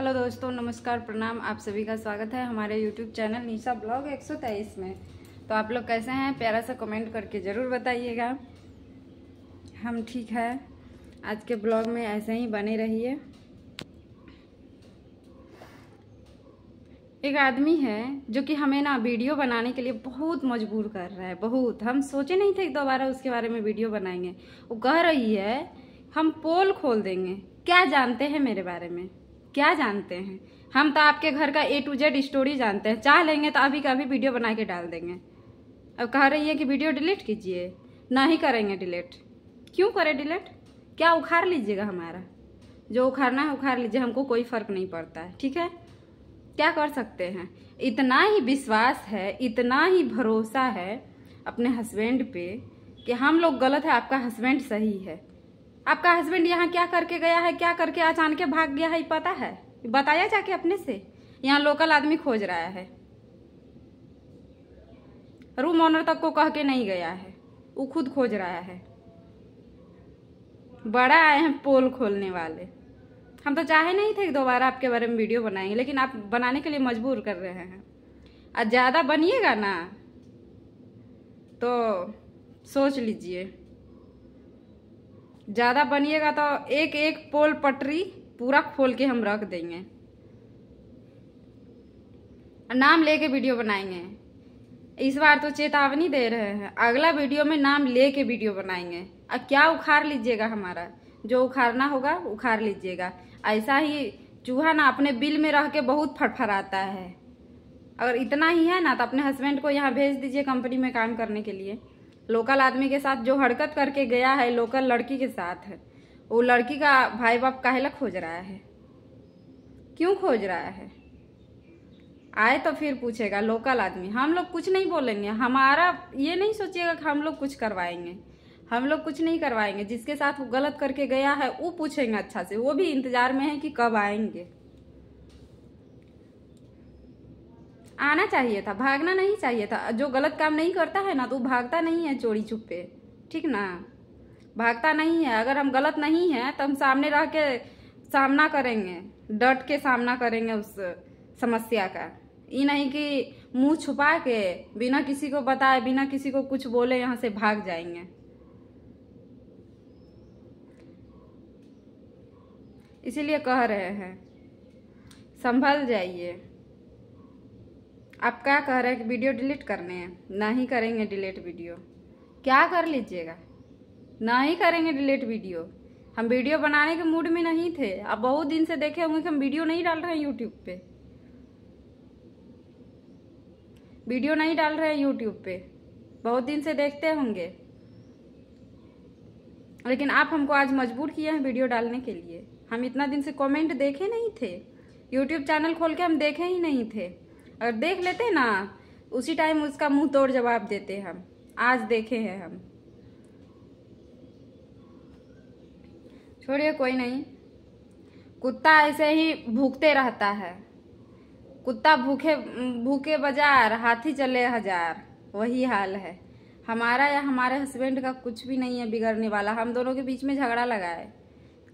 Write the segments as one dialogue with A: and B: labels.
A: hello दोस्तों नमस्कार प्रणाम आप सभी का स्वागत है हमारे यूट्यूब चैनल निशा ब्लॉग एक में तो आप लोग कैसे हैं प्यारा सा कमेंट करके ज़रूर बताइएगा हम ठीक है आज के ब्लॉग में ऐसे ही बने रहिए एक आदमी है जो कि हमें ना वीडियो बनाने के लिए बहुत मजबूर कर रहा है बहुत हम सोचे नहीं थे दोबारा उसके बारे में वीडियो बनाएंगे वो कह रही है हम पोल खोल देंगे क्या जानते हैं मेरे बारे में क्या जानते हैं हम तो आपके घर का ए टू जेड स्टोरी जानते हैं चाह लेंगे तो अभी का अभी वीडियो बना के डाल देंगे अब कह रही है कि वीडियो डिलीट कीजिए ना ही करेंगे डिलीट क्यों करें डिलीट क्या उखाड़ लीजिएगा हमारा जो उखाड़ना है उखाड़ लीजिए हमको कोई फ़र्क नहीं पड़ता है ठीक है क्या कर सकते हैं इतना ही विश्वास है इतना ही भरोसा है अपने हस्बैंड पे कि हम लोग गलत है आपका हस्बैंड सही है आपका हस्बैंड यहाँ क्या करके गया है क्या करके अचान के भाग गया है पता है बताया जाके अपने से यहाँ लोकल आदमी खोज रहा है रूम ऑनर तक को कह के नहीं गया है वो खुद खोज रहा है बड़ा आए हैं पोल खोलने वाले हम तो चाहे नहीं थे दोबारा आपके बारे में वीडियो बनाएंगे लेकिन आप बनाने के लिए मजबूर कर रहे हैं और ज़्यादा बनिएगा ना तो सोच लीजिए ज़्यादा बनिएगा तो एक एक पोल पटरी पूरा खोल के हम रख देंगे नाम लेके वीडियो बनाएंगे इस बार तो चेतावनी दे रहे हैं अगला वीडियो में नाम लेके वीडियो बनाएंगे अब क्या उखाड़ लीजिएगा हमारा जो उखाड़ना होगा उखाड़ लीजिएगा ऐसा ही चूहा ना अपने बिल में रह के बहुत फटफड़ाता है अगर इतना ही है ना तो अपने हस्बैंड को यहाँ भेज दीजिए कंपनी में काम करने के लिए लोकल आदमी के साथ जो हरकत करके गया है लोकल लड़की के साथ वो लड़की का भाई बाप काहेला खोज रहा है क्यों खोज रहा है आए तो फिर पूछेगा लोकल आदमी हम लोग कुछ नहीं बोलेंगे हमारा ये नहीं सोचिएगा कि हम लोग कुछ करवाएंगे हम लोग कुछ नहीं करवाएंगे जिसके साथ वो गलत करके गया है वो पूछेंगे अच्छा से वो भी इंतजार में है कि कब आएंगे आना चाहिए था भागना नहीं चाहिए था जो गलत काम नहीं करता है ना तो भागता नहीं है चोरी छुपे ठीक ना भागता नहीं है अगर हम गलत नहीं है तो हम सामने रह के सामना करेंगे डट के सामना करेंगे उस समस्या का ये नहीं कि मुंह छुपा के बिना किसी को बताए बिना किसी को कुछ बोले यहाँ से भाग जाएंगे इसीलिए कह रहे हैं संभल जाइए आप क्या कह रहे हैं कि वीडियो डिलीट करने हैं नहीं करेंगे डिलीट वीडियो क्या कर लीजिएगा नहीं करेंगे डिलीट वीडियो हम वीडियो बनाने के मूड में नहीं थे अब बहुत दिन से देखे होंगे कि हम वीडियो नहीं डाल रहे हैं यूट्यूब पे वीडियो नहीं डाल रहे हैं यूट्यूब पे बहुत दिन से देखते होंगे लेकिन आप हमको आज मजबूर किए हैं वीडियो डालने के लिए हम इतना दिन से कमेंट देखे नहीं थे यूट्यूब चैनल खोल के हम देखे ही नहीं थे अगर देख लेते ना उसी टाइम उसका मुंह तोड़ जवाब देते हम आज देखे हैं हम छोड़िए कोई नहीं कुत्ता ऐसे ही भूखते रहता है कुत्ता भूखे भूखे बाजार हाथी चले हजार वही हाल है हमारा या हमारे हस्बैंड का कुछ भी नहीं है बिगड़ने वाला हम दोनों के बीच में झगड़ा लगाए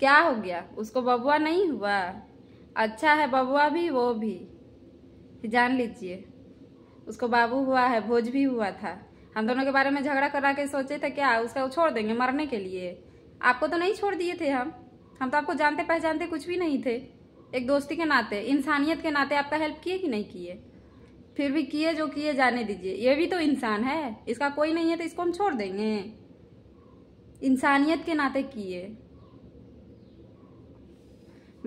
A: क्या हो गया उसको बबुआ नहीं हुआ अच्छा है बबुआ भी वो भी जान लीजिए उसको बाबू हुआ है भोज भी हुआ था हम दोनों के बारे में झगड़ा करा के सोचे थे क्या उसका छोड़ देंगे मरने के लिए आपको तो नहीं छोड़ दिए थे हम हम तो आपको जानते पहचानते कुछ भी नहीं थे एक दोस्ती के नाते इंसानियत के नाते आपका हेल्प किए कि नहीं किए फिर भी किए जो किए जाने दीजिए ये भी तो इंसान है इसका कोई नहीं है तो इसको हम छोड़ देंगे इंसानियत के नाते किए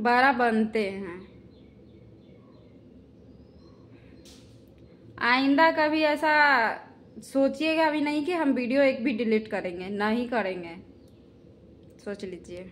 A: बारह बनते हैं आइंदा कभी ऐसा सोचिएगा भी नहीं कि हम वीडियो एक भी डिलीट करेंगे ना ही करेंगे सोच लीजिए